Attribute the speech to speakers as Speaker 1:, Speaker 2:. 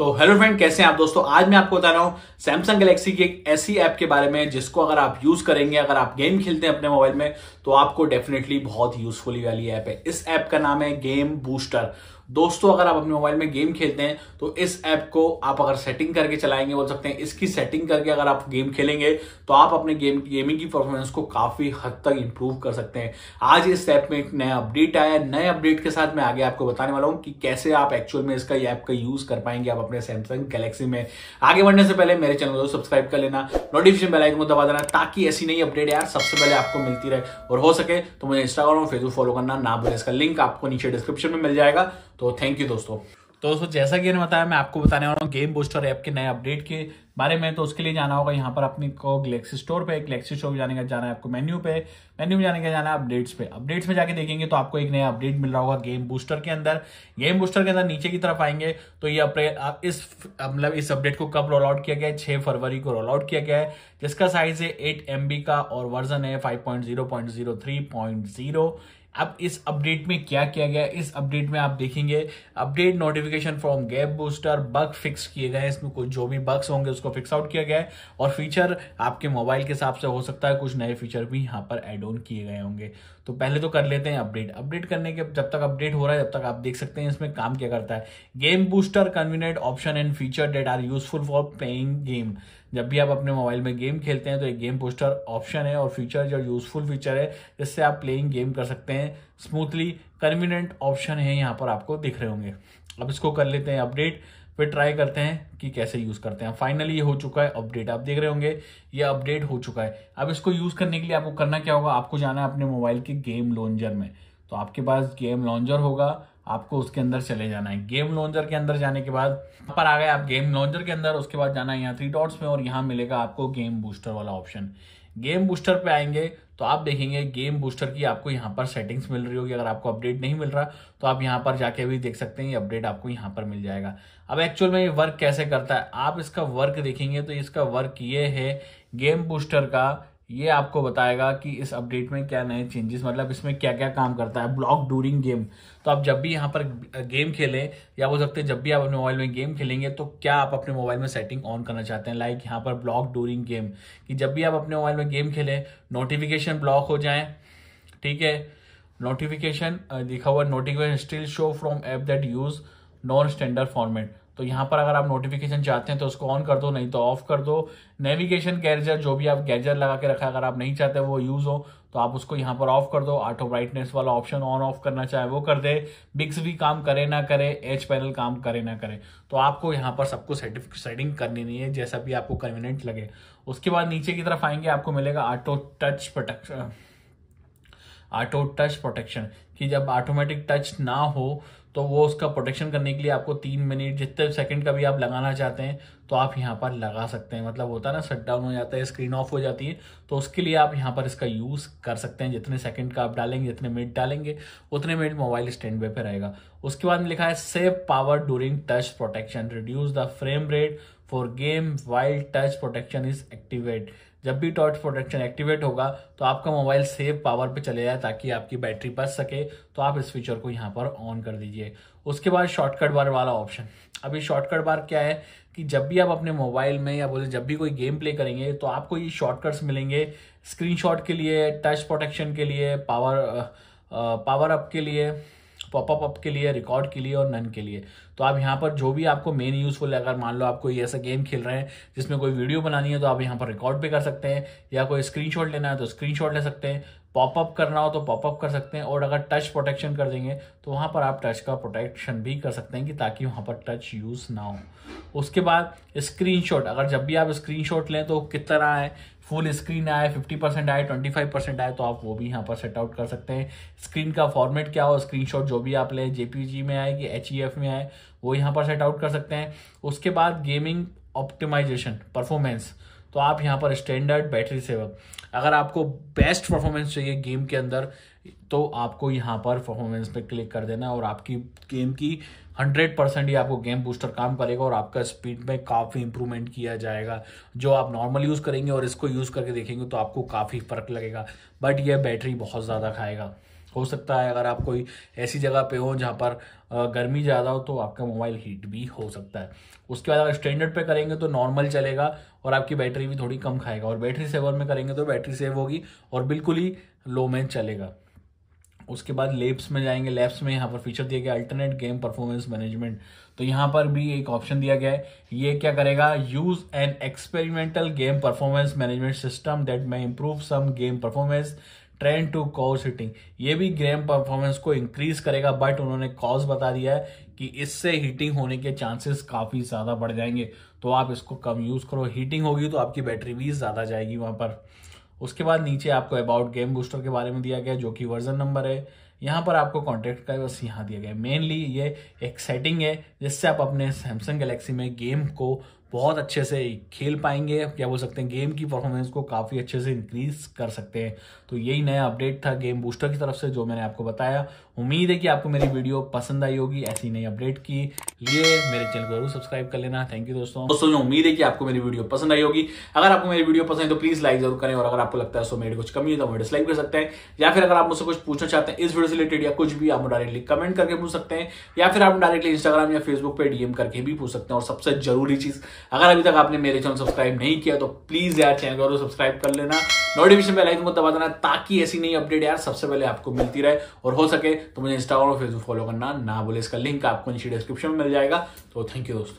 Speaker 1: तो hello friend कैसे हैं आप दोस्तों आज मैं आपको बता रहा हूं सैमसंग गैलेक्सी की एक ऐसी ऐप के बारे में जिसको अगर आप यूज करेंगे अगर आप गेम खेलते हैं अपने मोबाइल में तो आपको डेफिनेटली बहुत यूजफुल वाली ऐप है इस ऐप का नाम है गेम बूस्टर दोस्तों अगर आप अपने मोबाइल में गेम खेलते हैं तो इस ऐप को आप अगर सेटिंग करके चलाएंगे बोल सकते हैं इसकी सेटिंग करके अगर आप गेम खेलेंगे तो आप अपने गेम गेमिंग की परफॉर्मेंस को काफी हद तक इंप्रूव कर सकते हैं आज इस ऐप में एक नया अपडेट आया नए अपडेट के साथ मैं आगे आपको बताने वाला हूँ कि कैसे आप एक्चुअल में इसका ऐप का यूज कर पाएंगे आप अपने सैमसंग गैलेक्सी में आगे बढ़ने से पहले मेरे चैनल को सब्सक्राइब कर लेना नोटिफिकेशन बेल आइकन को दबा देना ताकि ऐसी नई अपडेट यार सबसे पहले आपको मिलती रहे और हो सके तो मुझे इंस्टाग्राम और फेसबुक फॉलो करना ना भूलें इसका लिंक आपको नीचे डिस्क्रिप्शन में मिल जाएगा तो थैंक यू दोस्तों तो दोस्तों जैसा कि मैंने बताया मैं आपको बताने वाला हूँ गेम बूस्टर ऐप के नए अपडेट के बारे में तो उसके लिए जाना होगा यहाँ पर अपने को गलेक्सी स्टोर पे गलेक्सी स्टोर जाने का जाना है आपको मेन्यू पे मेन्यू में जाने का जाना है अपडेट्स पे अपडेट्स में जाके देखेंगे तो आपको एक नया अपडेट मिल रहा होगा गेम बूस्टर के अंदर गेम बूस्टर के अंदर नीचे की तरफ आएंगे तो ये अपडेट इस मतलब इस अपडेट को कब रोल आउट किया गया है छः फरवरी को रोल आउट किया गया है जिसका साइज है एट एम का और वर्जन है फाइव अब इस अपडेट में क्या किया गया इस अपडेट में आप देखेंगे update notification from game booster bug fix किए गए हैं इसमें कुछ जो भी बग्स होंगे उसको फिक्स आउट किया गया है और फीचर आपके मोबाइल के हिसाब से हो सकता है कुछ नए फीचर भी यहां पर एड ऑन किए गए होंगे तो पहले तो कर लेते हैं अपडेट अपडेट करने के जब तक अपडेट हो रहा है जब तक आप देख सकते हैं इसमें काम क्या करता है game booster convenient option and feature that are useful for playing game जब भी आप अपने मोबाइल में गेम खेलते हैं तो एक गेम बूस्टर ऑप्शन है और फीचर जो यूजफुल फीचर है जिससे आप प्लेइंग गेम कर सकते हैं स्मूथली कन्वीनियंट ऑप्शन है यहाँ पर आपको दिख रहे होंगे अब इसको कर लेते हैं अपडेट फिर ट्राई करते हैं कि कैसे यूज़ करते हैं फाइनली ये हो चुका है अपडेट आप देख रहे होंगे ये अपडेट हो चुका है अब इसको यूज़ करने के लिए आपको करना क्या होगा आपको जाना है अपने मोबाइल के गेम लॉन्जर में तो आपके पास गेम लॉन्जर होगा आपको उसके अंदर चले जाना है गेम लॉन्जर के अंदर जाने के बाद पर आ गए आप गेम लॉन्जर के अंदर उसके बाद जाना है यहाँ थ्री डॉट्स में और यहाँ मिलेगा आपको गेम बूस्टर वाला ऑप्शन गेम बूस्टर पे आएंगे तो आप देखेंगे गेम बूस्टर की आपको यहाँ पर सेटिंग्स मिल रही होगी अगर आपको अपडेट नहीं मिल रहा तो आप यहाँ पर जाके भी देख सकते हैं ये अपडेट आपको यहाँ पर मिल जाएगा अब एक्चुअल में ये वर्क कैसे करता है आप इसका वर्क देखेंगे तो इसका वर्क ये है गेम बूस्टर का ये आपको बताएगा कि इस अपडेट में क्या नए चेंजेस मतलब इसमें क्या क्या काम करता है ब्लॉक डूरिंग गेम तो आप जब भी यहाँ पर गेम खेलें या हो सकते हैं जब भी आप अपने मोबाइल में गेम खेलेंगे तो क्या आप अपने मोबाइल में सेटिंग ऑन करना चाहते हैं लाइक यहाँ पर ब्लॉक डूरिंग गेम कि जब भी आप अपने मोबाइल में गेम खेलें नोटिफिकेशन ब्लॉक हो जाए ठीक है नोटिफिकेशन लिखा हुआ notification still show from app that use non standard format तो यहाँ पर अगर आप नोटिफिकेशन चाहते हैं तो उसको ऑन कर दो नहीं तो ऑफ कर दो नेविगेशन गैजर जो भी आप गैजर लगा के रखा अगर आप नहीं चाहते वो यूज़ हो तो आप उसको यहाँ पर ऑफ कर दो ऑटो ब्राइटनेस वाला ऑप्शन ऑन ऑफ करना चाहे वो कर दे बिक्स भी काम करे ना करे एच पैनल काम करे ना करे तो आपको यहाँ पर सबको सेटिंग करनी नहीं है जैसा भी आपको कन्वीनियंट लगे उसके बाद नीचे की तरफ आएंगे आपको मिलेगा auto touch protection auto touch protection कि जब ऑटोमेटिक टच ना हो तो वो उसका प्रोटेक्शन करने के लिए आपको तीन मिनट जितने सेकंड का भी आप लगाना चाहते हैं तो आप यहाँ पर लगा सकते हैं मतलब होता है ना शट डाउन हो जाता है स्क्रीन ऑफ हो जाती है तो उसके लिए आप यहाँ पर इसका यूज़ कर सकते हैं जितने सेकंड का आप डालेंगे जितने मिनट डालेंगे उतने मिनट मोबाइल स्टैंड पे रहेगा उसके बाद लिखा है save power during touch protection reduce the frame rate for game while touch protection is activate जब भी टॉर्च प्रोटेक्शन एक्टिवेट होगा तो आपका मोबाइल सेव पावर पे चले जाए ताकि आपकी बैटरी बच सके तो आप इस फीचर को यहाँ पर ऑन कर दीजिए उसके बाद शॉर्टकट बार वाला ऑप्शन अभी शॉर्टकट बार क्या है कि जब भी आप अपने मोबाइल में या बोले जब भी कोई गेम प्ले करेंगे तो आपको ये शॉर्टकट्स मिलेंगे स्क्रीनशॉट के लिए टच प्रोटेक्शन के लिए पावर पावर अप के लिए पॉपअप अप के लिए रिकॉर्ड के लिए और नन के लिए तो आप यहाँ पर जो भी आपको मेन यूजफुल है अगर मान लो आप कोई ऐसा गेम खेल रहे हैं जिसमें कोई वीडियो बनानी है तो आप यहाँ पर रिकॉर्ड भी कर सकते हैं या कोई स्क्रीनशॉट लेना है तो स्क्रीनशॉट ले सकते हैं पॉपअप करना हो तो पॉपअप कर सकते हैं और अगर टच प्रोटेक्शन कर देंगे तो वहाँ पर आप टच का प्रोटेक्शन भी कर सकते हैं कि ताकि वहाँ पर टच यूज़ ना हो उसके बाद स्क्रीनशॉट अगर जब भी आप स्क्रीनशॉट लें तो कितना आए फुल स्क्रीन आए 50 परसेंट आए 25 परसेंट आए तो आप वो भी यहाँ पर सेट आउट कर सकते हैं स्क्रीन का फॉर्मेट क्या हो स्क्रीन जो भी आप लें जेपीजी में आए कि एच e में आए वो यहाँ पर सेट आउट कर सकते हैं उसके बाद गेमिंग ऑप्टिमाइजेशन परफॉर्मेंस तो आप यहाँ पर स्टैंडर्ड बैटरी सेवक अगर आपको बेस्ट परफॉर्मेंस चाहिए गेम के अंदर तो आपको यहाँ पर परफॉर्मेंस पे क्लिक कर देना और आपकी गेम की हंड्रेड परसेंट ही आपको गेम बूस्टर काम करेगा और आपका स्पीड में काफ़ी इंप्रूवमेंट किया जाएगा जो आप नॉर्मल यूज़ करेंगे और इसको यूज़ करके देखेंगे तो आपको काफ़ी फ़र्क लगेगा बट यह बैटरी बहुत ज़्यादा खाएगा हो सकता है अगर आप कोई ऐसी जगह पे हो जहाँ पर गर्मी ज़्यादा हो तो आपका मोबाइल हीट भी हो सकता है उसके बाद अगर स्टैंडर्ड पे करेंगे तो नॉर्मल चलेगा और आपकी बैटरी भी थोड़ी कम खाएगा और बैटरी सेवर में करेंगे तो बैटरी सेव होगी और बिल्कुल ही लो में चलेगा उसके बाद लेब्स में जाएंगे लेब्स में यहाँ पर फीचर दिया गया अल्टरनेट गेम परफॉर्मेंस मैनेजमेंट तो यहाँ पर भी एक ऑप्शन दिया गया है ये क्या करेगा use an experimental game performance management system that may improve some game performance trend to cause heating ये भी ग्रेम परफॉर्मेंस को इंक्रीज करेगा बट उन्होंने कॉज बता दिया है कि इससे हीटिंग होने के चांसेस काफ़ी ज़्यादा बढ़ जाएंगे तो आप इसको कम यूज़ करो हीटिंग होगी तो आपकी बैटरी भी ज़्यादा जाएगी वहाँ पर उसके बाद नीचे आपको अबाउट गेम बूस्टर के बारे में दिया गया जो कि वर्जन नंबर है यहाँ पर आपको कॉन्टैक्ट का बस यहाँ दिया गया मेनली ये एक सेटिंग है जिससे आप अपने सैमसंग गलेक्सी में गेम को बहुत अच्छे से खेल पाएंगे क्या बोल सकते हैं गेम की परफॉर्मेंस को काफ़ी अच्छे से इंक्रीज कर सकते हैं तो यही नया अपडेट था गेम बूस्टर की तरफ से जो मैंने आपको बताया उम्मीद है कि आपको मेरी वीडियो पसंद आई होगी ऐसी नई अपडेट की लिए मेरे चैनल को जरूर सब्सक्राइब कर लेना थैंक यू दोस्तों दोस्तों उम्मीद है कि आपको मेरी वीडियो पसंद आई होगी अगर आपको मेरी वीडियो पसंद है तो प्लीज़ लाइक जरूर करें और अगर आपको लगता है सो मेरी कुछ कमी है तो हमें डिसलाइक कर सकते हैं या फिर अगर आप मुझसे कुछ पूछना चाहते हैं इस वीडियो से रिलेटेड या कुछ भी आप डायरेक्टली कमेंट करके पूछ सकते हैं या फिर आप डायरेक्टली इंस्टाग्राम या फेसबुक पर डीएम करके भी पूछ सकते हैं और सबसे जरूरी चीज़ अगर अभी तक आपने मेरे चैनल सब्सक्राइब नहीं किया तो प्लीज यार चैनल को सब्सक्राइब कर लेना नोटिफिकेशन पे लाइक को दबा देना ताकि ऐसी नई अपडेट यार सबसे पहले आपको मिलती रहे और हो सके तो मुझे इंस्टाग्राम और फेसबुक फॉलो करना ना बोले इसका लिंक आपको नीचे डिस्क्रिप्शन में मिल जाएगा तो थैंक यू दोस्तों